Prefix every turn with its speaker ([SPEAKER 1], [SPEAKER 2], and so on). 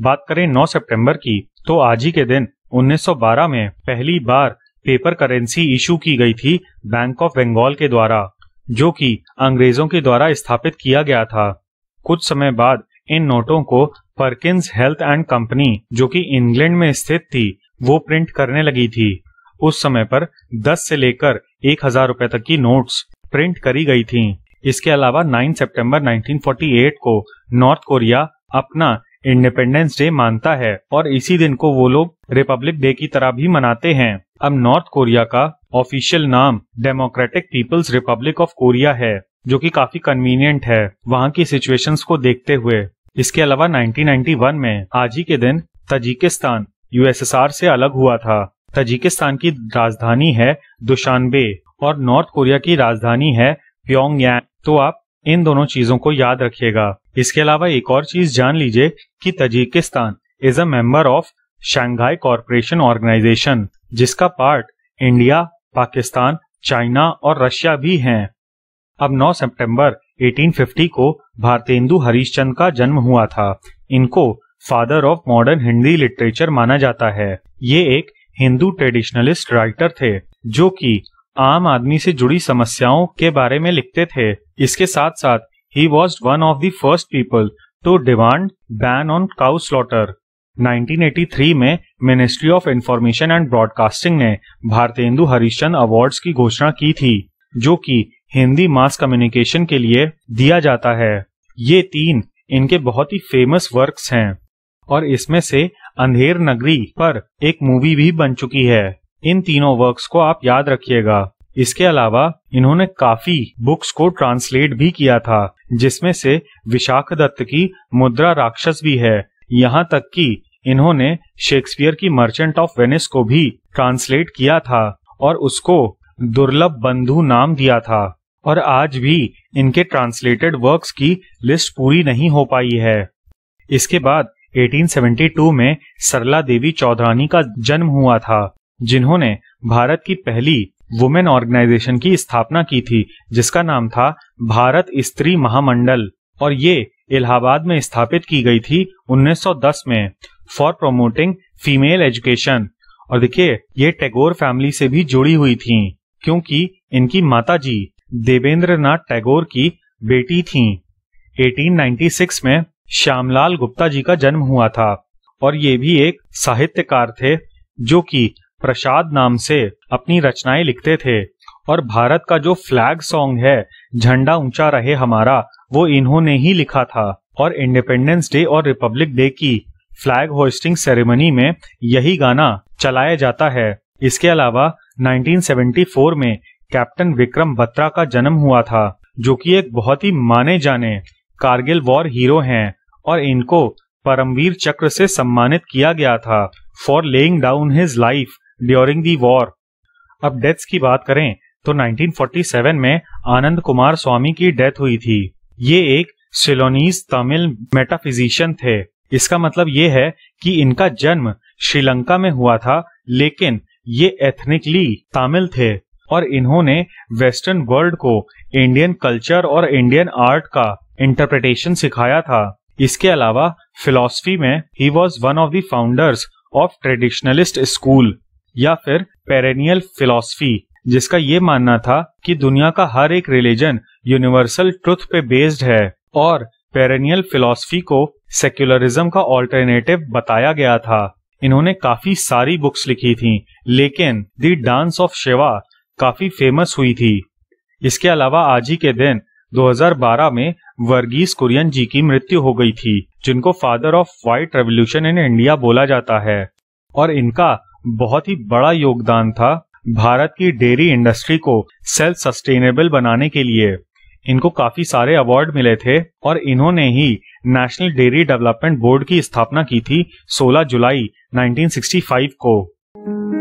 [SPEAKER 1] बात करें 9 सितंबर की तो आज ही के दिन 1912 में पहली बार पेपर करेंसी इशू की गई थी बैंक ऑफ बंगाल के द्वारा जो कि अंग्रेजों के द्वारा स्थापित किया गया था कुछ समय बाद इन नोटों को परकिंस हेल्थ एंड कंपनी जो कि इंग्लैंड में स्थित थी वो प्रिंट करने लगी थी उस समय पर दस से लेकर एक हजार रूपए तक की नोट्स प्रिंट करी गई थी इसके अलावा 9 सितंबर 1948 को नॉर्थ कोरिया अपना इंडिपेंडेंस डे मानता है और इसी दिन को वो लोग रिपब्लिक डे की तरह भी मनाते हैं अब नॉर्थ कोरिया का ऑफिशियल नाम Democratic People's Republic of Korea है जो कि काफी कन्वीनियंट है वहाँ की सिचुएशंस को देखते हुए इसके अलावा 1991 में आज ही के दिन तजिकिस्तान यूएसएसआर से अलग हुआ था तजिकिस्तान की राजधानी है दुशानबे और नॉर्थ कोरिया की राजधानी है प्योंग तो आप इन दोनों चीजों को याद रखिएगा इसके अलावा एक और चीज जान लीजिए कि Tajikistan is a member of Shanghai Corporation Organization जिसका पार्ट इंडिया पाकिस्तान चाइना और रशिया भी हैं। अब 9 सितंबर 1850 को भारतेंदु हरीशचंद का जन्म हुआ था इनको father of modern Hindi literature माना जाता है ये एक हिंदू ट्रेडिशनलिस्ट राइटर थे जो कि आम आदमी से जुड़ी समस्याओं के बारे में लिखते थे इसके साथ साथ he was one of the first people to demand ban on cow slaughter 1983 में ministry of information and broadcasting ने भारतेंदु हरिश्चंद अवार्ड की घोषणा की थी जो कि हिंदी मास कम्युनिकेशन के लिए दिया जाता है ये तीन इनके बहुत ही फेमस वर्क्स हैं और इसमें से अंधेर नगरी पर एक मूवी भी बन चुकी है इन तीनों वर्क्स को आप याद रखिएगा इसके अलावा इन्होंने काफी बुक्स को ट्रांसलेट भी किया था जिसमें से विशाख दत्त की मुद्रा राक्षस भी है यहाँ तक कि इन्होंने शेक्सपियर की मर्चेंट ऑफ वेनिस को भी ट्रांसलेट किया था और उसको दुर्लभ बंधु नाम दिया था और आज भी इनके ट्रांसलेटेड वर्क्स की लिस्ट पूरी नहीं हो पाई है इसके बाद 1872 में सरला देवी चौधरानी का जन्म हुआ था जिन्होंने भारत की पहली वुमेन ऑर्गेनाइजेशन की स्थापना की थी जिसका नाम था भारत स्त्री महामंडल और ये इलाहाबाद में स्थापित की गई थी 1910 में फॉर प्रोमोटिंग फीमेल एजुकेशन और देखिए ये टैगोर फैमिली से भी जुड़ी हुई थी क्योंकि इनकी माताजी देवेंद्र नाथ टैगोर की बेटी थीं 1896 में श्यामलाल गुप्ता जी का जन्म हुआ था और ये भी एक साहित्यकार थे जो कि प्रसाद नाम से अपनी रचनाएं लिखते थे और भारत का जो फ्लैग सॉन्ग है झंडा ऊंचा रहे हमारा वो इन्होंने ही लिखा था और इंडिपेंडेंस डे और रिपब्लिक डे की फ्लैग होस्टिंग सेरेमनी में यही गाना चलाया जाता है इसके अलावा 1974 में कैप्टन विक्रम बत्रा का जन्म हुआ था जो कि एक बहुत ही माने जाने कारगिल वॉर हीरो हैं और इनको परमवीर चक्र से सम्मानित किया गया था for laying down his life during the war अब डेथ्स की बात करें तो 1947 में आनंद कुमार स्वामी की डेथ हुई थी ये एक सिलोनीज तमिल मेटाफिजिशियन थे इसका मतलब ये है कि इनका जन्म श्रीलंका में हुआ था लेकिन ये एथनिकली तमिल थे और इन्होंने वेस्टर्न वर्ल्ड को इंडियन कल्चर और इंडियन आर्ट का इंटरप्रिटेशन सिखाया था इसके अलावा फिलोसफी में he was one of the founders of traditionalist school या फिर पेरेनियल फिलोसफी जिसका ये मानना था कि दुनिया का हर एक रिलीजन यूनिवर्सल ट्रुथ पे बेस्ड है और पेरेनियल फिलोसफी को सेक्युलरिज्म का ऑल्टरनेटिव बताया गया था इन्होंने काफी सारी बुक्स लिखी थीं, लेकिन दी डांस ऑफ शिवा काफी फेमस हुई थी इसके अलावा आज ही के दिन 2012 में वर्गीस कुरियन जी की मृत्यु हो गई थी जिनको father of white revolution in India बोला जाता है और इनका बहुत ही बड़ा योगदान था भारत की डेयरी इंडस्ट्री को सेल्फ सस्टेनेबल बनाने के लिए इनको काफी सारे अवार्ड मिले थे और इन्होंने ही नेशनल डेयरी डेवलपमेंट बोर्ड की स्थापना की थी 16 जुलाई 1965 को